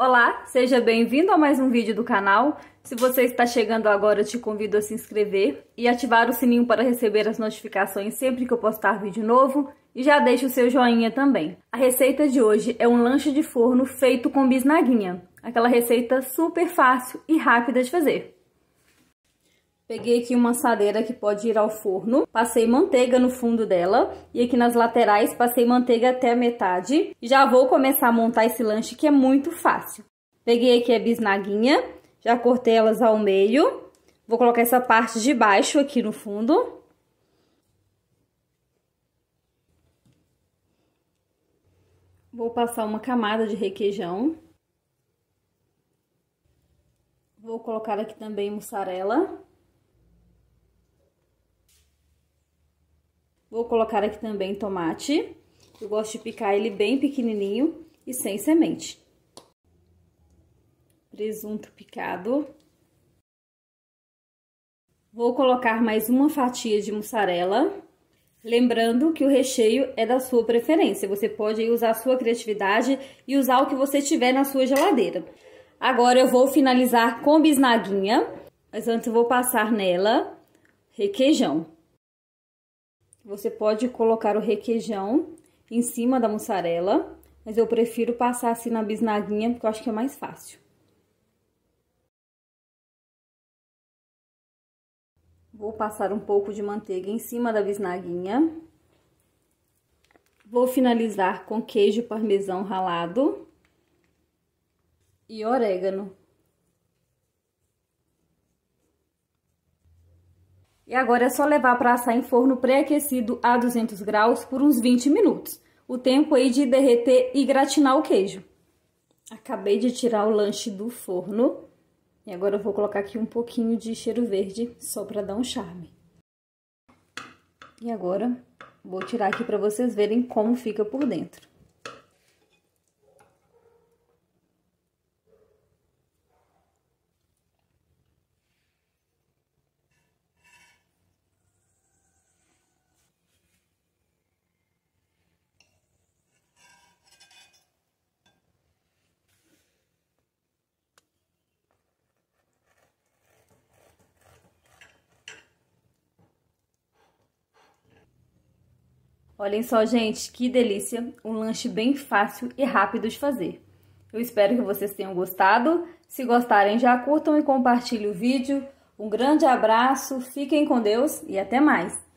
Olá, seja bem-vindo a mais um vídeo do canal. Se você está chegando agora, eu te convido a se inscrever e ativar o sininho para receber as notificações sempre que eu postar vídeo novo e já deixa o seu joinha também. A receita de hoje é um lanche de forno feito com bisnaguinha, aquela receita super fácil e rápida de fazer. Peguei aqui uma assadeira que pode ir ao forno, passei manteiga no fundo dela e aqui nas laterais passei manteiga até a metade. Já vou começar a montar esse lanche que é muito fácil. Peguei aqui a bisnaguinha, já cortei elas ao meio, vou colocar essa parte de baixo aqui no fundo. Vou passar uma camada de requeijão. Vou colocar aqui também mussarela. Vou colocar aqui também tomate. Eu gosto de picar ele bem pequenininho e sem semente. Presunto picado. Vou colocar mais uma fatia de mussarela. Lembrando que o recheio é da sua preferência. Você pode usar a sua criatividade e usar o que você tiver na sua geladeira. Agora eu vou finalizar com bisnaguinha. Mas antes eu vou passar nela requeijão. Você pode colocar o requeijão em cima da mussarela, mas eu prefiro passar assim na bisnaguinha, porque eu acho que é mais fácil. Vou passar um pouco de manteiga em cima da bisnaguinha. Vou finalizar com queijo parmesão ralado e orégano. E agora é só levar para assar em forno pré-aquecido a 200 graus por uns 20 minutos. O tempo aí de derreter e gratinar o queijo. Acabei de tirar o lanche do forno. E agora eu vou colocar aqui um pouquinho de cheiro verde, só para dar um charme. E agora vou tirar aqui para vocês verem como fica por dentro. Olhem só, gente, que delícia! Um lanche bem fácil e rápido de fazer. Eu espero que vocês tenham gostado. Se gostarem, já curtam e compartilhem o vídeo. Um grande abraço, fiquem com Deus e até mais!